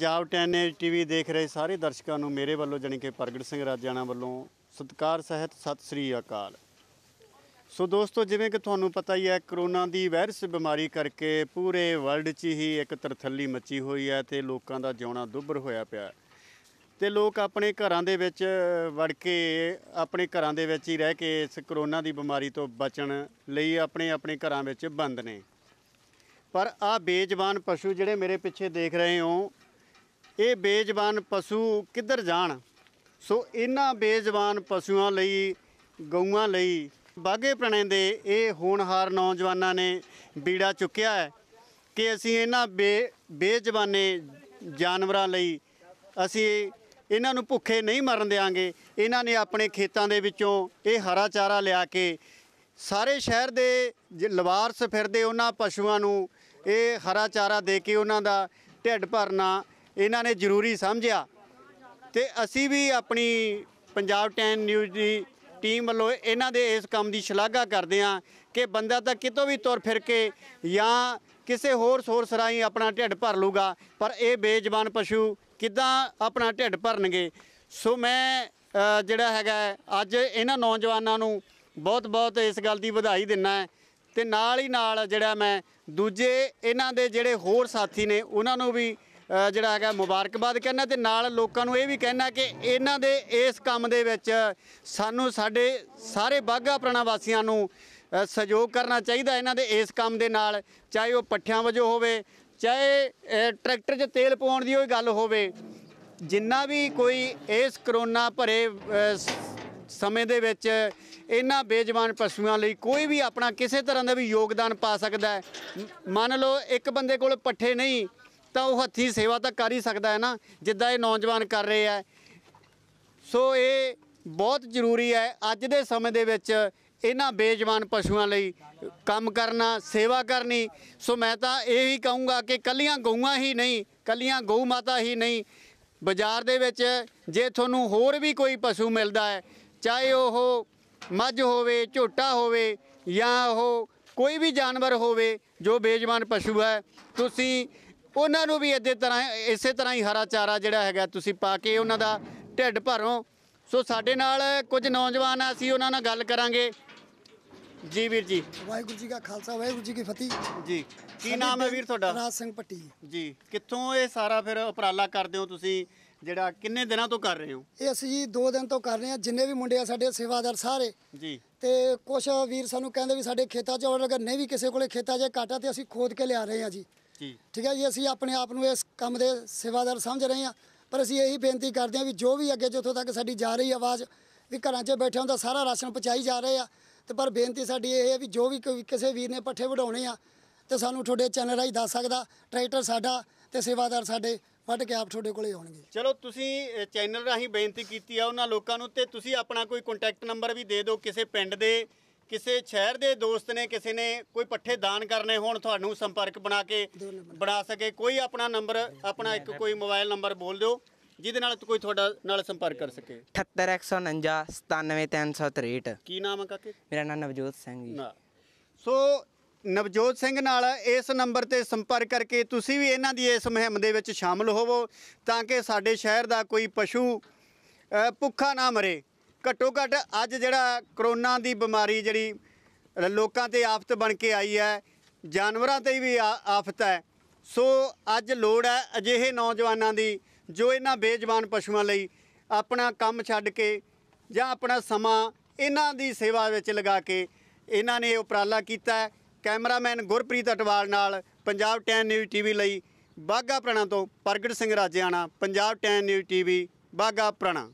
Punjab ਟੈਨੇ TV ਦੇਖ ਰਹੇ ਸਾਰੇ ਦਰਸ਼ਕਾਂ ਨੂੰ ਮੇਰੇ ਵੱਲੋਂ ਜਾਨੀ ਕਿ ਪ੍ਰਗਟ ਸਿੰਘ ਰਾਜਾਣਾ ਵੱਲੋਂ ਸਤਿਕਾਰ ਸਹਿਤ ਸਤਿ ਸ੍ਰੀ ਅਕਾਲ ਸੋ ਦੋਸਤੋ ਜਿਵੇਂ ਕਿ ਤੁਹਾਨੂੰ ਪਤਾ ਹੀ ਹੈ ਕਰੋਨਾ ਦੀ ਵਾਇਰਸ ਬਿਮਾਰੀ ਕਰਕੇ ਪੂਰੇ ਵਰਲਡ 'ਚ ਹੀ ਇੱਕ ਤਰਥੱਲੀ ਮੱਚੀ ਹੋਈ ਹੈ ਤੇ ਲੋਕਾਂ ਦਾ ਜਿਉਣਾ ਦੁੱਭਰ ਹੋਇਆ ਪਿਆ ਤੇ ਲੋਕ ਆਪਣੇ ਘਰਾਂ ਦੇ ਵਿੱਚ ਵੜ ਕੇ ਆਪਣੇ ਘਰਾਂ ਦੇ ਵਿੱਚ ਹੀ ਰਹਿ ਕੇ ਇਸ ਕਰੋਨਾ ਦੀ ਬਿਮਾਰੀ ਤੋਂ ਬਚਣ ਲਈ ਆਪਣੇ ਆਪਣੇ ਘਰਾਂ ਵਿੱਚ ਬੰਦ ਨੇ ਪਰ ਆ ਬੇਜਵਾਨ ਪਸ਼ੂ ਜਿਹੜੇ ਮੇਰੇ ਪਿੱਛੇ ਦੇਖ ਰਹੇ ਹੋ ਇਹ ਬੇਜ਼ਬਾਨ ਪਸ਼ੂ ਕਿੱਧਰ ਜਾਣ ਸੋ ਇਹਨਾਂ ਬੇਜ਼ਬਾਨ ਪਸ਼ੂਆਂ ਲਈ ਗਊਆਂ ਲਈ ਬਾਗੇ ਪ੍ਰਣੇ ਦੇ ਇਹ ਹੋਣਹਾਰ ਨੌਜਵਾਨਾਂ ਨੇ ਬੀੜਾ ਚੁੱਕਿਆ ਹੈ ਕਿ ਅਸੀਂ ਇਹਨਾਂ ਬੇ ਬੇਜ਼ਬਾਨੇ ਜਾਨਵਰਾਂ ਲਈ ਅਸੀਂ ਇਹਨਾਂ ਨੂੰ ਭੁੱਖੇ ਨਹੀਂ ਮਰਨ ਦੇਾਂਗੇ ਇਹਨਾਂ ਨੇ ਆਪਣੇ ਖੇਤਾਂ ਦੇ ਵਿੱਚੋਂ ਇਹ ਹਰਾ ਚਾਰਾ ਲਿਆ ਕੇ ਸਾਰੇ ਸ਼ਹਿਰ ਦੇ ਲਵਾਰਸ ਫਿਰਦੇ ਉਹਨਾਂ ਪਸ਼ੂਆਂ ਨੂੰ ਇਹ ਹਰਾ ਚਾਰਾ ਦੇ ਕੇ ਉਹਨਾਂ ਦਾ ਢਿੱਡ ਭਰਨਾ ਇਹਨਾਂ ਨੇ ਜ਼ਰੂਰੀ ਸਮਝਿਆ ਤੇ ਅਸੀਂ ਵੀ ਆਪਣੀ ਪੰਜਾਬ 10 ਨਿਊਜ਼ ਦੀ ਟੀਮ ਵੱਲੋਂ ਇਹਨਾਂ ਦੇ ਇਸ ਕੰਮ ਦੀ ਸ਼ਲਾਘਾ ਕਰਦੇ ਹਾਂ ਕਿ ਬੰਦਾ ਤਾਂ ਕਿਤੋਂ ਵੀ ਤੁਰ ਫਿਰ ਕੇ ਜਾਂ ਕਿਸੇ ਹੋਰ ਸੋਰਸ ਰਾਹੀਂ ਆਪਣਾ ਢਿੱਡ ਭਰ ਲੂਗਾ ਪਰ ਇਹ ਬੇਜ਼ਬਾਨ ਪਸ਼ੂ ਕਿਦਾਂ ਆਪਣਾ ਢਿੱਡ ਭਰਨਗੇ ਸੋ ਮੈਂ ਜਿਹੜਾ ਹੈਗਾ ਅੱਜ ਇਹਨਾਂ ਨੌਜਵਾਨਾਂ ਨੂੰ ਬਹੁਤ-ਬਹੁਤ ਇਸ ਗੱਲ ਦੀ ਵਧਾਈ ਦਿੰਨਾ ਹੈ ਤੇ ਨਾਲ ਹੀ ਨਾਲ ਜਿਹੜਾ ਮੈਂ ਦੂਜੇ ਇਹਨਾਂ ਦੇ ਜਿਹੜੇ ਹੋਰ ਸਾਥੀ ਨੇ ਉਹਨਾਂ ਨੂੰ ਵੀ ਜਿਹੜਾ ਹੈਗਾ ਮੁਬਾਰਕਬਾਦ ਕਹਿਣਾ ਤੇ ਨਾਲ ਲੋਕਾਂ ਨੂੰ ਇਹ ਵੀ ਕਹਿਣਾ ਕਿ ਇਹਨਾਂ ਦੇ ਇਸ ਕੰਮ ਦੇ ਵਿੱਚ ਸਾਨੂੰ ਸਾਡੇ ਸਾਰੇ ਬਾਗਾ ਪ੍ਰਣਾ ਵਾਸੀਆਂ ਨੂੰ ਸਹਿਯੋਗ ਕਰਨਾ ਚਾਹੀਦਾ ਇਹਨਾਂ ਦੇ ਇਸ ਕੰਮ ਦੇ ਨਾਲ ਚਾਹੇ ਉਹ ਪੱਠਿਆਂ ਵਜੋਂ ਹੋਵੇ ਚਾਹੇ ਟਰੈਕਟਰ 'ਚ ਤੇਲ ਪਾਉਣ ਦੀ ਹੋਈ ਗੱਲ ਹੋਵੇ ਜਿੰਨਾ ਵੀ ਕੋਈ ਇਸ ਕਰੋਨਾ ਭਰੇ ਸਮੇਂ ਦੇ ਵਿੱਚ ਇਹਨਾਂ ਬੇਜਵਾਨ ਪਸ਼ੂਆਂ ਲਈ ਕੋਈ ਵੀ ਆਪਣਾ ਕਿਸੇ ਤਰ੍ਹਾਂ ਦਾ ਵੀ ਯੋਗਦਾਨ ਪਾ ਸਕਦਾ ਮੰਨ ਲਓ ਇੱਕ ਬੰਦੇ ਕੋਲ ਪੱਠੇ ਨਹੀਂ ਤਾਂ ਉਹ ਹੱਥੀ ਸੇਵਾ ਤਾਂ ਕਰ ਹੀ ਸਕਦਾ ਹੈ ਨਾ ਜਿੱਦਾਂ ਇਹ ਨੌਜਵਾਨ ਕਰ ਰਹੇ ਆ ਸੋ ਇਹ ਬਹੁਤ ਜ਼ਰੂਰੀ ਹੈ ਅੱਜ ਦੇ ਸਮੇਂ ਦੇ ਵਿੱਚ ਇਹਨਾਂ ਬੇਜਵਾਨ ਪਸ਼ੂਆਂ ਲਈ ਕੰਮ ਕਰਨਾ ਸੇਵਾ ਕਰਨੀ ਸੋ ਮੈਂ ਤਾਂ ਇਹ ਹੀ ਕਹੂੰਗਾ ਕਿ ਕੱਲੀਆਂ ਗਊਆਂ ਹੀ ਨਹੀਂ ਕੱਲੀਆਂ ਗਊ ਮਾਤਾ ਹੀ ਨਹੀਂ ਬਾਜ਼ਾਰ ਦੇ ਵਿੱਚ ਜੇ ਤੁਹਾਨੂੰ ਹੋਰ ਵੀ ਕੋਈ ਪਸ਼ੂ ਮਿਲਦਾ ਹੈ ਚਾਹੇ ਉਹ ਮੱਝ ਹੋਵੇ ਝੋਟਾ ਹੋਵੇ ਜਾਂ ਉਹ ਕੋਈ ਵੀ ਜਾਨਵਰ ਹੋਵੇ ਜੋ ਬੇਜਵਾਨ ਪਸ਼ੂ ਹੈ ਤੁਸੀਂ ਉਹਨਾਂ ਨੂੰ ਵੀ ਇਦੇ ਤਰ੍ਹਾਂ ਇਸੇ ਤਰ੍ਹਾਂ ਹੀ ਹਰਾ ਚਾਰਾ ਜਿਹੜਾ ਹੈਗਾ ਤੁਸੀਂ ਪਾ ਕੇ ਉਹਨਾਂ ਦਾ ਢਿੱਡ ਭਰੋ ਸੋ ਸਾਡੇ ਨਾਲ ਕੁਝ ਨੌਜਵਾਨ ਆ ਸੀ ਉਹਨਾਂ ਨਾਲ ਗੱਲ ਕਰਾਂਗੇ ਜੀ ਵੀਰ ਜੀ ਵਾਹਿਗੁਰੂ ਜੀ ਦਾ ਖਾਲਸਾ ਵਾਹਿਗੁਰੂ ਜੀ ਕੀ ਫਤਿਹ ਜੀ ਕੀ ਨਾਮ ਹੈ ਵੀਰ ਤੁਹਾਡਾ ਰਾਜ ਸਿੰਘ ਪੱਟੀ ਜੀ ਕਿੱਥੋਂ ਇਹ ਸਾਰਾ ਫਿਰ ਉਪਰਾਲਾ ਕਰਦੇ ਹੋ ਤੁਸੀਂ ਜਿਹੜਾ ਕਿੰਨੇ ਦਿਨਾਂ ਤੋਂ ਕਰ ਰਹੇ ਹੋ ਇਹ ਅਸੀਂ ਜੀ 2 ਦਿਨ ਤੋਂ ਕਰ ਰਹੇ ਹਾਂ ਜਿੰਨੇ ਵੀ ਮੁੰਡੇ ਆ ਸਾਡੇ ਸੇਵਾਦਾਰ ਸਾਰੇ ਜੀ ਤੇ ਕੁਝ ਵੀਰ ਸਾਨੂੰ ਕਹਿੰਦੇ ਵੀ ਸਾਡੇ ਖੇਤਾਂ 'ਚ ਔਰ ਨਹੀਂ ਵੀ ਕਿਸੇ ਕੋਲੇ ਖੇਤਾਂ 'ਚ ਕਾਟਾ ਤੇ ਅਸੀਂ ਖੋਦ ਕੇ ਲਿਆ ਰਹੇ ਹਾਂ ਜੀ ਜੀ ਠੀਕ ਹੈ ਜੀ ਅਸੀਂ ਆਪਣੇ ਆਪ ਨੂੰ ਇਸ ਕੰਮ ਦੇ ਸੇਵਾਦਾਰ ਸਮਝ ਰਹੇ ਹਾਂ ਪਰ ਅਸੀਂ ਇਹੀ ਬੇਨਤੀ ਕਰਦੇ ਹਾਂ ਵੀ ਜੋ ਵੀ ਅੱਗੇ ਜਿੱਥੋਂ ਤੱਕ ਸਾਡੀ ਜਾ ਰਹੀ ਆਵਾਜ਼ ਵੀ ਘਰਾਂ 'ਚ ਬੈਠਿਆਂ ਦਾ ਸਾਰਾ ਰਾਸ਼ਨ ਪਹੁੰਚਾਈ ਜਾ ਰਹੇ ਆ ਤੇ ਪਰ ਬੇਨਤੀ ਸਾਡੀ ਇਹ ਹੈ ਵੀ ਜੋ ਵੀ ਕਿਸੇ ਵੀਰ ਨੇ ਪੱਠੇ ਵਢਾਉਣੇ ਆ ਤੇ ਸਾਨੂੰ ਤੁਹਾਡੇ ਚੈਨਲ ਰਾਹੀਂ ਦੱਸ ਸਕਦਾ ਟਰੈਕਟਰ ਸਾਡਾ ਤੇ ਸੇਵਾਦਾਰ ਸਾਡੇ ਵੱਢ ਕੇ ਆਪ ਤੁਹਾਡੇ ਕੋਲੇ ਆਉਣਗੇ ਚਲੋ ਤੁਸੀਂ ਚੈਨਲ ਰਾਹੀਂ ਬੇਨਤੀ ਕੀਤੀ ਆ ਉਹਨਾਂ ਲੋਕਾਂ ਨੂੰ ਤੇ ਤੁਸੀਂ ਆਪਣਾ ਕੋਈ ਕੰਟੈਕਟ ਨੰਬਰ ਵੀ ਦੇ ਦਿਓ ਕਿਸੇ ਪਿੰਡ ਦੇ ਕਿਸੇ ਸ਼ਹਿਰ ਦੇ ਦੋਸਤ ਨੇ ਕਿਸੇ ਨੇ ਕੋਈ ਪੱਠੇ ਦਾਨ ਕਰਨੇ ਹੋਣ ਤੁਹਾਨੂੰ ਸੰਪਰਕ ਬਣਾ ਕੇ ਬਣਾ ਸਕੇ ਕੋਈ ਆਪਣਾ ਨੰਬਰ ਆਪਣਾ ਇੱਕ ਕੋਈ ਮੋਬਾਈਲ ਨੰਬਰ ਬੋਲ ਦਿਓ ਜਿਹਦੇ ਨਾਲ ਕੋਈ ਤੁਹਾਡਾ ਨਾਲ ਸੰਪਰਕ ਕਰ ਸਕੇ 78149 ਕੀ ਨਾਮ ਹੈ ਕਾਕੇ ਮੇਰਾ ਨਾਮ ਨਵਜੋਤ ਸਿੰਘ ਜੀ ਸੋ ਨਵਜੋਤ ਸਿੰਘ ਨਾਲ ਇਸ ਨੰਬਰ ਤੇ ਸੰਪਰਕ ਕਰਕੇ ਤੁਸੀਂ ਵੀ ਇਹਨਾਂ ਦੀ ਇਸ ਮੁਹਿੰਮ ਦੇ ਵਿੱਚ ਸ਼ਾਮਲ ਹੋਵੋ ਤਾਂ ਕਿ ਸਾਡੇ ਸ਼ਹਿਰ ਦਾ ਕੋਈ ਪਸ਼ੂ ਭੁੱਖਾ ਨਾ ਮਰੇ ਘੱਟੋ ਘੱਟ ਅੱਜ ਜਿਹੜਾ ਕਰੋਨਾ ਦੀ ਬਿਮਾਰੀ ਜਿਹੜੀ ਲੋਕਾਂ ਤੇ ਆਫਤ ਬਣ ਕੇ ਆਈ ਹੈ ਜਾਨਵਰਾਂ ਤੇ ਵੀ ਆਫਤ ਹੈ ਸੋ ਅੱਜ ਲੋੜ ਹੈ ਅਜਿਹੇ ਨੌਜਵਾਨਾਂ ਦੀ ਜੋ ਇਹਨਾਂ ਬੇਜਵਾਨ ਪਸ਼ੂਆਂ ਲਈ ਆਪਣਾ ਕੰਮ ਛੱਡ ਕੇ ਜਾਂ ਆਪਣਾ ਸਮਾਂ ਇਹਨਾਂ ਦੀ ਸੇਵਾ ਵਿੱਚ ਲਗਾ ਕੇ ਇਹਨਾਂ ਨੇ ਉਪਰਾਲਾ ਕੀਤਾ ਕੈਮਰਾਮੈਨ ਗੁਰਪ੍ਰੀਤ ਅਟਵਾਲ ਨਾਲ ਪੰਜਾਬ 10 ਨਿਊਜ਼ ਟੀਵੀ ਲਈ ਬਾਗਾ ਪ੍ਰਣਾ ਤੋਂ ਪ੍ਰਗਟ ਸਿੰਘ ਰਾਜਿਆਣਾ ਪੰਜਾਬ 10 ਨਿਊਜ਼ ਟੀਵੀ ਬਾਗਾ ਪ੍ਰਣਾ